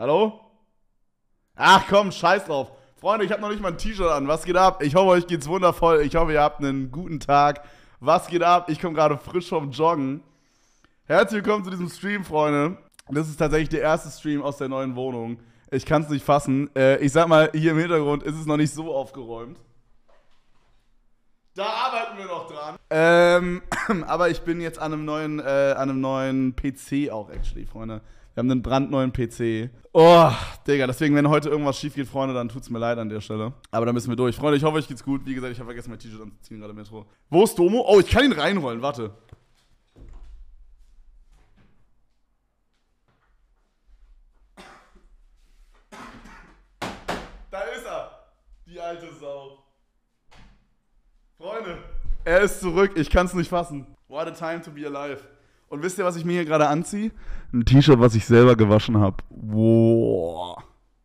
Hallo? Ach komm, scheiß drauf. Freunde, ich habe noch nicht mal ein T-Shirt an. Was geht ab? Ich hoffe, euch geht's wundervoll. Ich hoffe, ihr habt einen guten Tag. Was geht ab? Ich komme gerade frisch vom Joggen. Herzlich willkommen zu diesem Stream, Freunde. Das ist tatsächlich der erste Stream aus der neuen Wohnung. Ich kann es nicht fassen. Äh, ich sag mal, hier im Hintergrund ist es noch nicht so aufgeräumt. Da arbeiten wir noch dran. Ähm, ähm, aber ich bin jetzt an einem neuen, äh, an einem neuen PC auch, actually, Freunde. Wir haben einen brandneuen PC. Oh, Digga, deswegen, wenn heute irgendwas schief geht, Freunde, dann tut's mir leid an der Stelle. Aber da müssen wir durch. Freunde, ich hoffe, euch geht's gut. Wie gesagt, ich habe vergessen, mein T-Shirt anzuziehen, gerade im Metro. Wo ist Domo? Oh, ich kann ihn reinrollen, warte. Da ist er, die alte Sau. Er ist zurück. Ich kann es nicht fassen. What a time to be alive. Und wisst ihr, was ich mir hier gerade anziehe? Ein T-Shirt, was ich selber gewaschen habe. Wow.